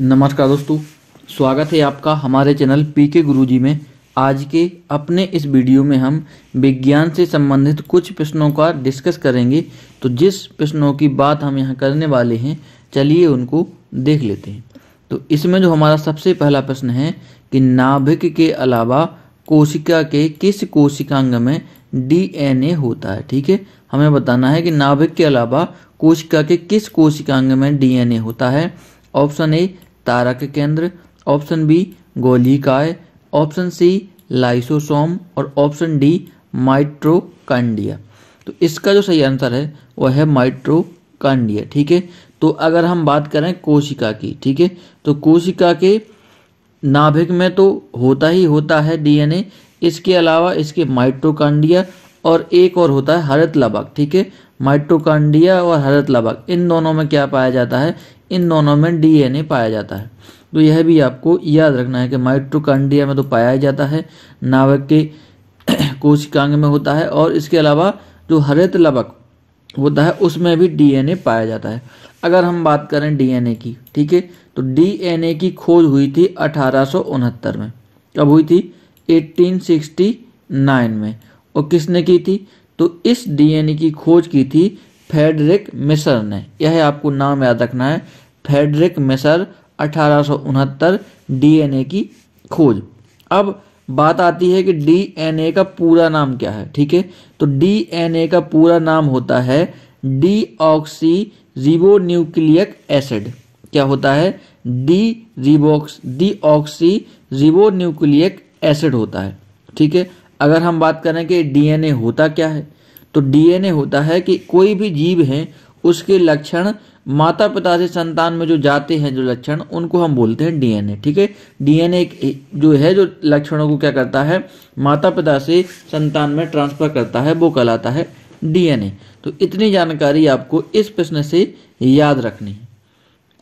नमस्कार दोस्तों स्वागत है आपका हमारे चैनल पी के गुरु जी में आज के अपने इस वीडियो में हम विज्ञान से संबंधित कुछ प्रश्नों का डिस्कस करेंगे तो जिस प्रश्नों की बात हम यहाँ करने वाले हैं चलिए उनको देख लेते हैं तो इसमें जो हमारा सबसे पहला प्रश्न है कि नाभिक के अलावा कोशिका के किस कोशिकांग में डीएनए होता है ठीक है हमें बताना है कि नाभिक के अलावा कोशिका के किस कोशिकांग में डीएनए होता है ऑप्शन ए तारक केंद्र ऑप्शन बी गोलिकाय ऑप्शन सी लाइसोसोम और ऑप्शन डी माइट्रोकांडिया तो इसका जो सही आंसर है वह है माइट्रोकांडिया ठीक है तो अगर हम बात करें कोशिका की ठीक है तो कोशिका के नाभिक में तो होता ही होता है डीएनए इसके अलावा इसके माइट्रोकांडिया और एक और होता है हरित लबक ठीक है माइट्रोकांडिया और हरित लबक इन दोनों में क्या पाया जाता है इन दोनों में डीएनए पाया जाता है तो यह भी आपको याद रखना है कि माइट्रोकांडिया में तो पाया जाता है नावक के कोशिकांग में होता है और इसके अलावा जो हरित लवक होता है उसमें भी डीएनए पाया जाता है अगर हम बात करें डीएनए की ठीक है तो डीएनए की खोज हुई थी अठारह में कब हुई थी 1869 में और किसने की थी तो इस डीएनए की खोज की थी फेडरिक मिसर ने यह आपको नाम याद रखना है फेडरिक मेसर अठारह डीएनए की खोज अब बात आती है कि डीएनए का पूरा नाम क्या है ठीक है तो डीएनए का पूरा नाम होता है डी ऑक्सी रिबोन्यूक्लियक एसिड क्या होता है डी रिबोक्स डी ऑक्सी रिबोन्यूक्लियक एसिड होता है ठीक है अगर हम बात करें कि डीएनए होता क्या है तो डीएनए होता है कि कोई भी जीव है उसके लक्षण माता पिता से संतान में जो जाते हैं जो लक्षण उनको हम बोलते हैं डीएनए ठीक है डीएनए जो है जो लक्षणों को क्या करता है माता पिता से संतान में ट्रांसफर करता है वो कहलाता है डीएनए तो इतनी जानकारी आपको इस प्रश्न से याद रखनी है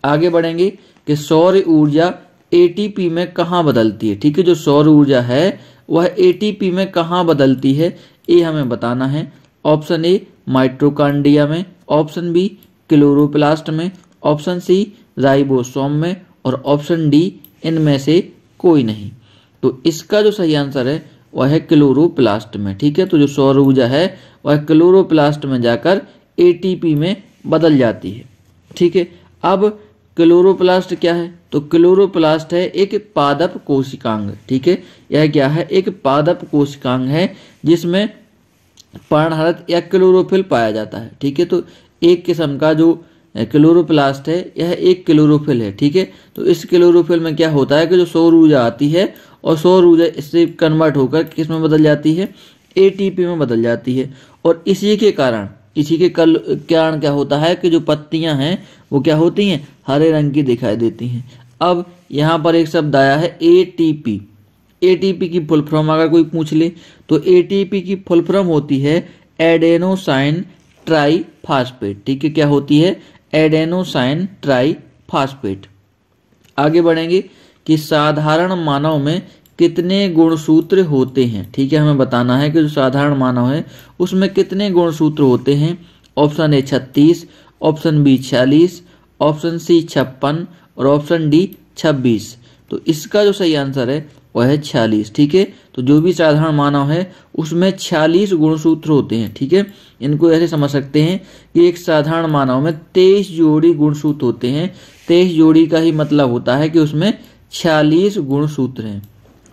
आगे बढ़ेंगे कि सौर ऊर्जा एटीपी में कहाँ बदलती है ठीक है जो सौर ऊर्जा है वह एटीपी में कहाँ बदलती है ये हमें बताना है ऑप्शन ए माइट्रोकांडिया में ऑप्शन बी क्लोरोप्लास्ट में ऑप्शन सी राइबोसोम में और ऑप्शन डी इनमें से कोई नहीं तो इसका जो सही आंसर है वह है क्लोरोप्लास्ट में ठीक है तो जो सौर ऊर्जा है वह क्लोरोप्लास्ट में जाकर एटीपी में बदल जाती है ठीक है अब क्लोरोप्लास्ट क्या है तो क्लोरोप्लास्ट है एक पादप कोशिकांग ठीक है यह क्या है एक पादप कोशिकांग है जिसमें पर्णहरत या क्लोरोफिल पाया जाता है ठीक है तो एक किस्म का जो क्लोरोप्लास्ट है यह एक क्लोरोफिल है ठीक है तो इस क्लोरोफिल में क्या होता है कि जो सौर ऊर्जा आती है और सौर ऊर्जा इससे कन्वर्ट होकर किस में बदल जाती है ए में बदल जाती है और इसी के कारण इसी के कल कारण क्या होता है कि जो पत्तियां हैं वो क्या होती हैं हरे रंग की दिखाई देती हैं अब यहाँ पर एक शब्द आया है ए एटीपी की फुल फॉर्म अगर कोई पूछ ले तो एटीपी की फुल फॉर्म होती है एडेनोसाइन ट्राई ठीक है क्या होती है एडेनोसाइन ट्राई आगे बढ़ेंगे कि साधारण मानव में कितने गुणसूत्र होते हैं ठीक है हमें बताना है कि जो साधारण मानव है उसमें कितने गुणसूत्र होते हैं ऑप्शन ए छत्तीस ऑप्शन बी छियालीस ऑप्शन सी छप्पन और ऑप्शन डी छब्बीस तो इसका जो सही आंसर है वह है छियालीस ठीक है तो जो भी साधारण मानव है उसमें छियालीस गुणसूत्र होते हैं ठीक है इनको ऐसे समझ सकते हैं कि एक साधारण मानव में तेईस जोड़ी गुणसूत्र होते हैं तेईस जोड़ी का ही मतलब होता है कि उसमें छियालीस गुणसूत्र हैं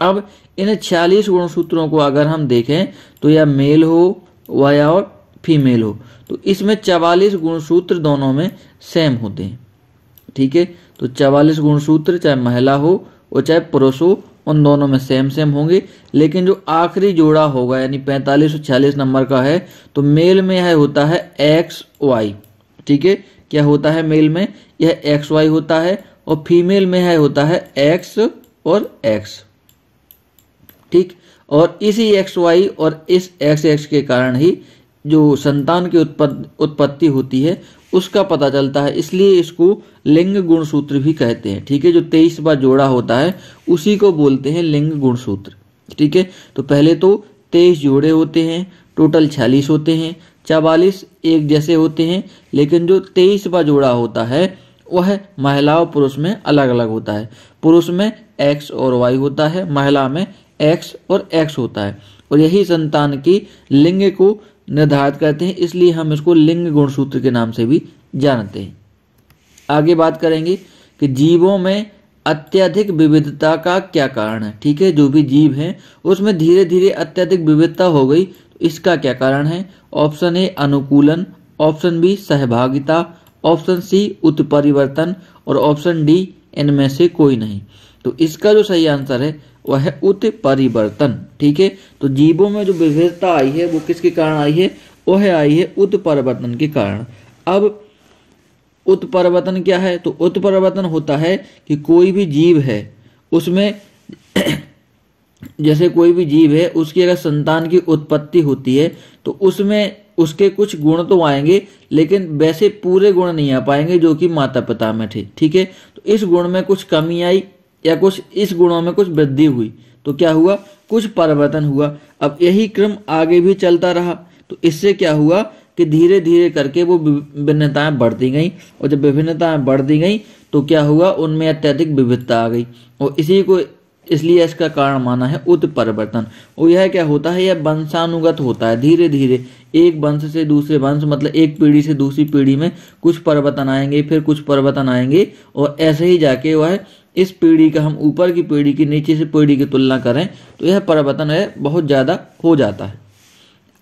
अब इन छियालीस गुणसूत्रों को अगर हम देखें तो यह मेल हो व या और फीमेल हो तो इसमें चवालीस गुणसूत्र दोनों में सेम होते हैं ठीक है तो चवालीस गुणसूत्र चाहे महिला हो और चाहे पुरुष हो उन दोनों में सेम सेम होंगे लेकिन जो आखिरी जोड़ा होगा यानी पैंतालीस और छियालीस नंबर का है तो मेल में यह होता है एक्स वाई ठीक है क्या होता है मेल में यह एक्स वाई होता है और फीमेल में यह होता है एक्स और एक्स ठीक और इसी एक्स वाई और इस एक्स एक्स के कारण ही जो संतान की उत्पत्ति होती है उसका पता चलता है इसलिए इसको लिंग गुणसूत्र भी कहते हैं ठीक है जो तेईस बार जोड़ा होता है उसी को बोलते हैं लिंग गुणसूत्र ठीक है तो पहले तो तेईस जोड़े होते हैं टोटल छियालीस होते हैं चवालीस एक जैसे होते हैं लेकिन जो तेईस बार जोड़ा होता है वह महिला और पुरुष में अलग अलग होता है पुरुष में एक्स और वाई होता है महिला में एक्स और एक्स होता है और यही संतान की लिंग को निर्धारित करते हैं इसलिए हम इसको लिंग गुण सूत्र के नाम से भी जानते हैं आगे बात करेंगे कि जीवों में अत्यधिक विविधता का क्या कारण है ठीक है जो भी जीव हैं उसमें धीरे धीरे अत्यधिक विविधता हो गई तो इसका क्या कारण है ऑप्शन ए अनुकूलन ऑप्शन बी सहभागिता ऑप्शन सी उत्परिवर्तन और ऑप्शन डी इनमें से कोई नहीं तो इसका जो सही आंसर है वह उत परिवर्तन ठीक है तो जीवों में जो विविधता आई है वो किसके कारण आई है वह आई है उत परिवर्तन के कारण अब उत्परिवर्तन क्या है तो उत्परिवर्तन होता है कि कोई भी जीव है उसमें जैसे कोई भी जीव है उसकी अगर संतान की उत्पत्ति होती है तो उसमें उसके कुछ गुण तो आएंगे लेकिन वैसे पूरे गुण नहीं आ पाएंगे जो कि माता पिता में थे ठीक है तो इस गुण में कुछ कमी आई या कुछ इस गुणों में कुछ वृद्धि हुई तो क्या हुआ कुछ परिवर्तन हुआ अब यही क्रम आगे भी चलता रहा तो इससे क्या हुआ कि धीरे धीरे करके वो विभिन्नताएं बढ़ती गईं और जब विभिन्नताएं बढ़ती गईं तो क्या हुआ उनमें अत्यधिक विविधता आ गई और इसी को इसलिए इसका कारण माना है उत्परिवर्तन और यह क्या होता है यह वंशानुगत होता है धीरे धीरे एक वंश से दूसरे वंश मतलब एक पीढ़ी से दूसरी पीढ़ी में कुछ परिवर्तन आएंगे फिर कुछ परिवर्तन आएंगे और ऐसे ही जाके वह इस पीढ़ी का हम ऊपर की पीढ़ी की नीचे से पीढ़ी की तुलना करें तो यह परिवर्तन है बहुत ज़्यादा हो जाता है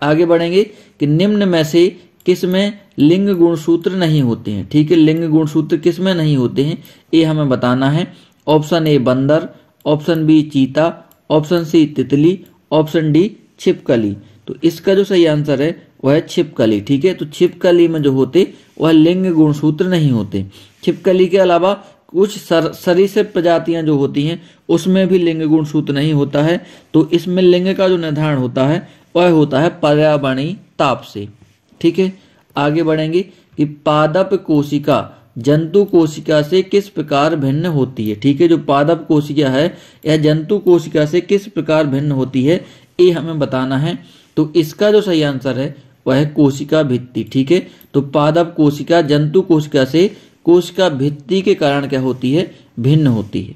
आगे बढ़ेंगे कि निम्न में से किस में लिंग सूत्र नहीं होते हैं ठीक है लिंग गुणसूत्र किस में नहीं होते हैं ये हमें बताना है ऑप्शन ए बंदर ऑप्शन बी चीता ऑप्शन सी तितली ऑप्शन डी छिपकली तो इसका जो सही आंसर है वह है छिपकली ठीक है तो छिपकली में जो होते वह लिंग गुण सूत्र नहीं होते छिपकली के अलावा कुछ सर सरीसृप प्रजातियां जो होती हैं उसमें भी लिंग गुण सूत्र नहीं होता है तो इसमें लिंग का जो निर्धारण होता है वह होता है पर्यावरणी ताप से ठीक है आगे बढ़ेंगे कि पादप कोशिका जंतु कोशिका से किस प्रकार भिन्न होती है ठीक है जो पादप कोशिका है यह जंतु कोशिका से किस प्रकार भिन्न होती है ये हमें बताना है तो इसका जो सही आंसर है वह कोशिका भित्ति ठीक है तो पादप कोशिका जंतु कोशिका से कोशिका भित्ति के कारण क्या होती है भिन्न होती है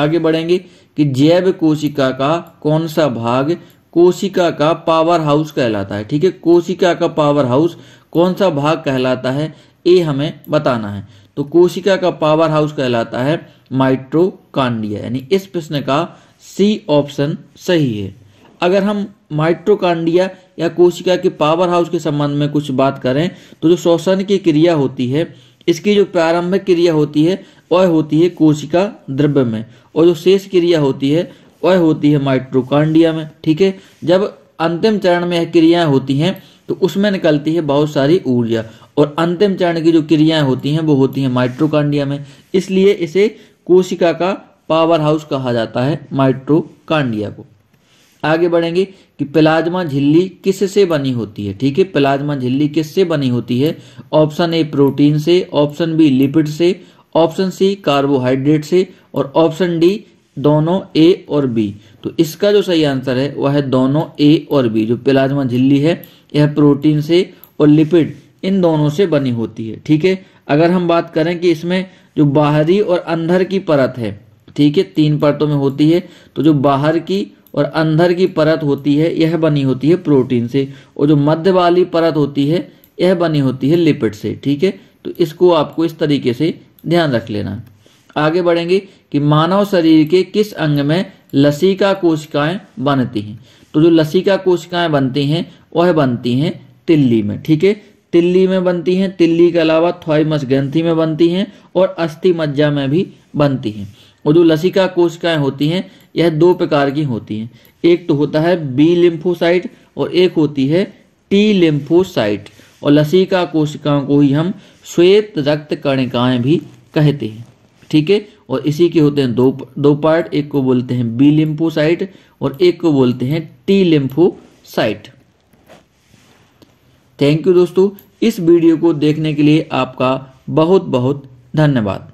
आगे बढ़ेंगे कि जैव कोशिका का कौन सा भाग कोशिका का पावर हाउस कहलाता है ठीक है कोशिका का पावर हाउस कौन सा भाग कहलाता है ये हमें बताना है तो कोशिका का पावर हाउस कहलाता है माइट्रोकांडिया यानी इस प्रश्न का सी ऑप्शन सही है अगर हम माइट्रोकांडिया या कोशिका के पावर हाउस के संबंध में कुछ बात करें तो जो श्वसन की क्रिया होती है इसकी जो प्रारंभिक क्रिया होती है वह होती है कोशिका द्रव्य में और जो शेष क्रिया होती है वह होती है माइट्रोकांडिया में ठीक है जब अंतिम चरण में यह क्रियाएं होती हैं तो उसमें निकलती है बहुत सारी ऊर्जा और अंतिम चरण की जो क्रियाएं होती हैं वो होती हैं माइट्रोकांडिया में इसलिए इसे कोशिका का पावर हाउस कहा जाता है माइट्रोकांडिया को आगे बढ़ेंगे कि प्लाज्मा झिल्ली किससे बनी होती है ठीक है प्लाज्मा झिल्ली किससे बनी होती है ऑप्शन ए प्रोटीन से ऑप्शन बी लिपिड से ऑप्शन सी कार्बोहाइड्रेट से और ऑप्शन डी दोनों ए और बी तो इसका जो सही आंसर है वह है दोनों ए और बी जो प्लाज्मा झिल्ली है यह प्रोटीन से और लिपिड इन दोनों से बनी होती है ठीक है अगर हम बात करें कि इसमें जो बाहरी और अंदर की परत है ठीक है तीन परतों में होती है तो जो बाहर की और अंदर की परत होती है यह बनी होती है प्रोटीन से और जो मध्य वाली परत होती है यह बनी होती है लिपिड से ठीक है तो इसको आपको इस तरीके से ध्यान रख लेना आगे बढ़ेंगे कि मानव शरीर के किस अंग में लसिका कोशिकाएं बनती हैं तो जो लसिका कोशिकाएं बनती हैं वह बनती हैं तिल्ली में ठीक है तिल्ली में बनती हैं तिल्ली के अलावा थॉइमस ग्रंथि में बनती हैं और अस्थि मज्जा में भी बनती हैं और जो लसिका कोशिकाएं होती हैं यह दो प्रकार की होती हैं एक तो होता है बी लिम्फोसाइट और एक होती है टी लिम्फोसाइट और लसिका कोशिकाओं को ही हम श्वेत रक्त कणिकाएं भी कहते हैं ठीक है और इसी के होते हैं दो दो पार्ट एक को बोलते हैं बी लिम्फोसाइट और एक को बोलते हैं टी लिम्फोसाइट थैंक यू दोस्तों इस वीडियो को देखने के लिए आपका बहुत बहुत धन्यवाद